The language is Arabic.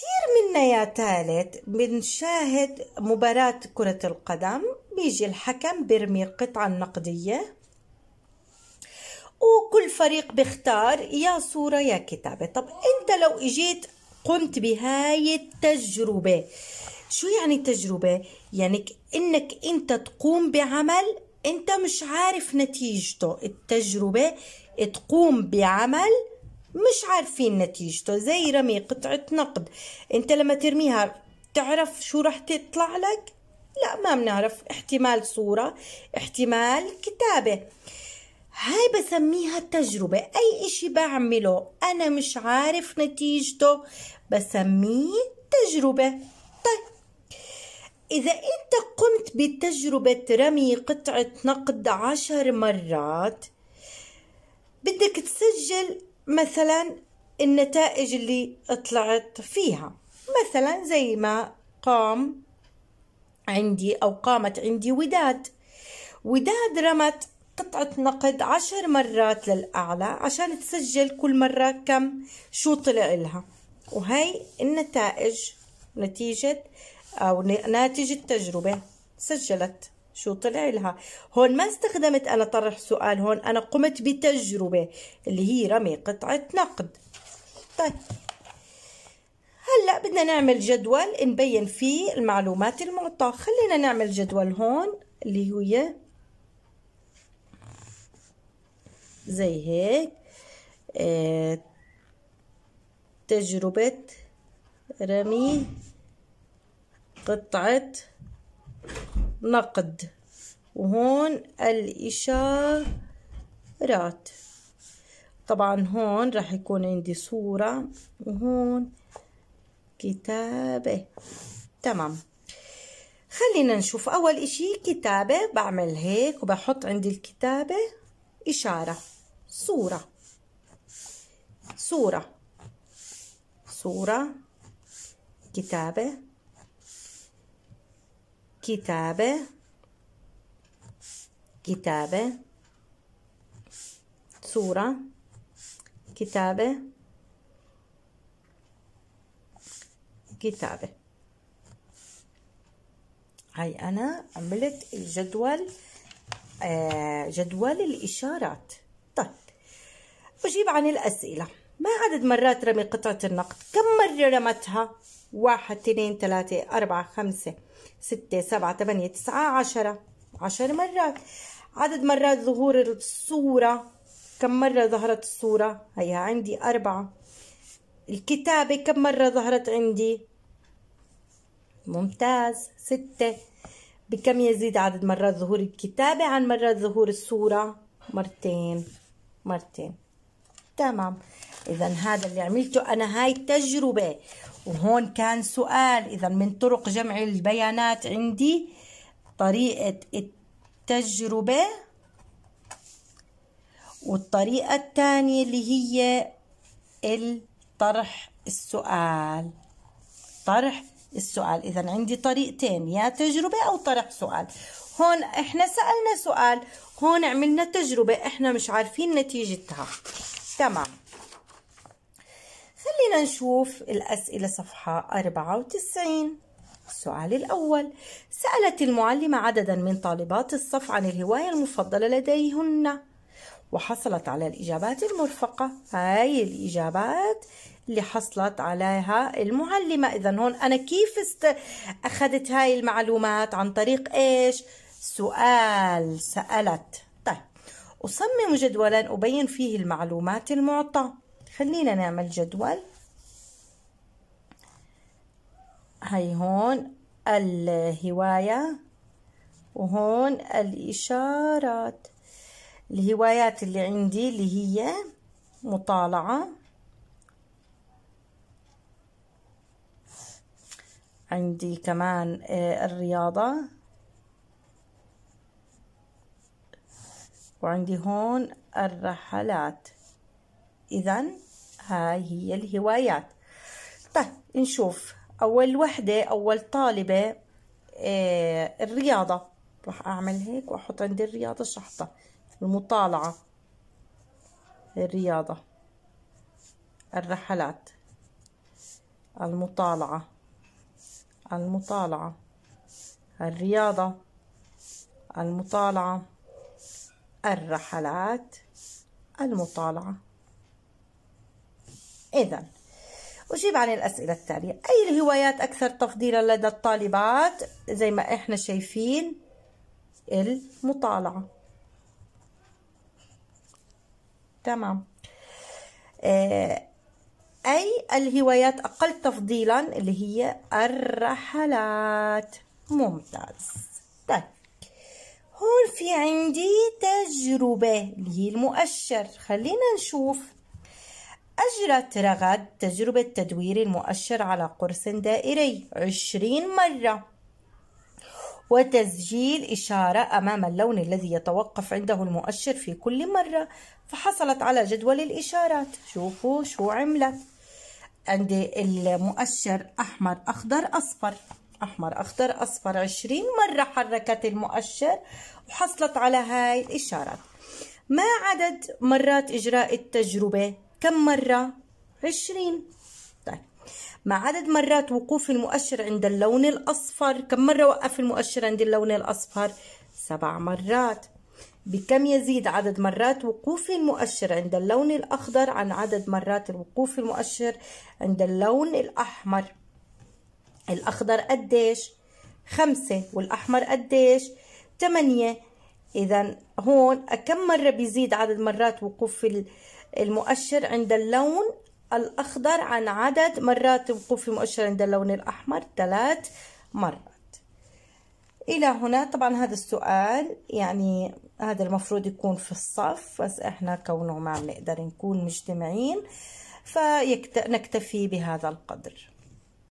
كتير منا يا تالت بنشاهد مباراة كرة القدم بيجي الحكم بيرمي القطعة النقدية وكل فريق بيختار يا صورة يا كتابة طب انت لو اجيت قمت بهاي التجربة شو يعني تجربة؟ يعني انك انت تقوم بعمل انت مش عارف نتيجته التجربة تقوم بعمل مش عارفين نتيجته زي رمي قطعة نقد انت لما ترميها تعرف شو رح تطلع لك لا ما بنعرف احتمال صورة احتمال كتابة هاي بسميها تجربة أي إشي بعمله أنا مش عارف نتيجته بسميه تجربة طيب إذا أنت قمت بتجربة رمي قطعة نقد عشر مرات بدك تسجل مثلا النتائج اللي طلعت فيها مثلا زي ما قام عندي أو قامت عندي وداد وداد رمت قطعة نقد عشر مرات للأعلى عشان تسجل كل مرة كم شو طلع لها وهي النتائج نتيجة أو ناتج التجربة سجلت شو طلع لها هون ما استخدمت أنا طرح سؤال هون أنا قمت بتجربة اللي هي رمي قطعة نقد طيب هلا بدنا نعمل جدول نبين فيه المعلومات المعطاة خلينا نعمل جدول هون اللي هو زي هيك آه، تجربة رمي قطعة نقد وهون الإشارات طبعا هون راح يكون عندي صورة وهون كتابة تمام خلينا نشوف أول إشي كتابة بعمل هيك وبحط عند الكتابة إشارة صورة صورة صورة كتابة كتابة كتابة صورة كتابة كتابة هاي أنا عملت الجدول آه جدول الإشارات طيب أجيب عن الأسئلة ما عدد مرات رمي قطعة النقد كم مرة رمتها واحد اثنين ثلاثة أربعة خمسة ستة سبعة ثمانية تسعة عشرة عشر مرات عدد مرات ظهور الصورة كم مرة ظهرت الصورة هيها عندي أربعة الكتابة كم مرة ظهرت عندي ممتاز ستة بكم يزيد عدد مرات ظهور الكتابة عن مرات ظهور الصورة مرتين مرتين تمام اذا هذا اللي عملته انا هاي التجربه وهون كان سؤال اذا من طرق جمع البيانات عندي طريقه التجربه والطريقه الثانيه اللي هي الطرح السؤال طرح السؤال اذا عندي طريقتين يا تجربه او طرح سؤال هون احنا سالنا سؤال هون عملنا تجربه احنا مش عارفين نتيجتها تمام خلينا نشوف الأسئلة صفحة 94 السؤال الأول سألت المعلمة عددا من طالبات الصف عن الهواية المفضلة لديهن وحصلت على الإجابات المرفقة هاي الإجابات اللي حصلت عليها المعلمة إذا هون أنا كيف است... أخذت هاي المعلومات عن طريق إيش سؤال سألت طيب أصمم جدولا أبين فيه المعلومات المعطاة خلينا نعمل جدول هاي هون الهواية وهون الإشارات الهوايات اللي عندي اللي هي مطالعة عندي كمان آه، الرياضة وعندي هون الرحلات إذا هاي هي الهوايات طيب نشوف أول وحدة أول طالبة آه، الرياضة راح أعمل هيك وأحط عند الرياضة شحطة المطالعة الرياضة الرحلات المطالعة المطالعة الرياضة المطالعة الرحلات المطالعة إذن أجيب عن الأسئلة التالية أي الهوايات أكثر تفضيلا لدى الطالبات زي ما إحنا شايفين المطالعة تمام آه، أي الهوايات أقل تفضيلا اللي هي الرحلات ممتاز طيب هون في عندي تجربة اللي هي المؤشر خلينا نشوف أجرت رغد تجربة تدوير المؤشر على قرص دائري عشرين مرة وتسجيل إشارة أمام اللون الذي يتوقف عنده المؤشر في كل مرة فحصلت على جدول الإشارات شوفوا شو عملت عندي المؤشر أحمر أخضر أصفر أحمر أخضر أصفر عشرين مرة حركت المؤشر وحصلت على هاي الإشارات ما عدد مرات إجراء التجربة كم مرة؟ عشرين طيب مع عدد مرات وقوف المؤشر عند اللون الأصفر كم مرة وقف المؤشر عند اللون الأصفر؟ سبع مرات بكم يزيد عدد مرات وقوف المؤشر عند اللون الأخضر عن عدد مرات وقوف المؤشر عند اللون الأحمر الأخضر قديش؟ خمسة والأحمر قديش؟ تمانية إذا هون كم مرة بيزيد عدد مرات وقوف المؤشر عند اللون الأخضر عن عدد مرات وقوف المؤشر عند اللون الأحمر ثلاث مرات إلى هنا طبعا هذا السؤال يعني هذا المفروض يكون في الصف بس إحنا كونه ما نقدر نكون مجتمعين فنكتفي بهذا القدر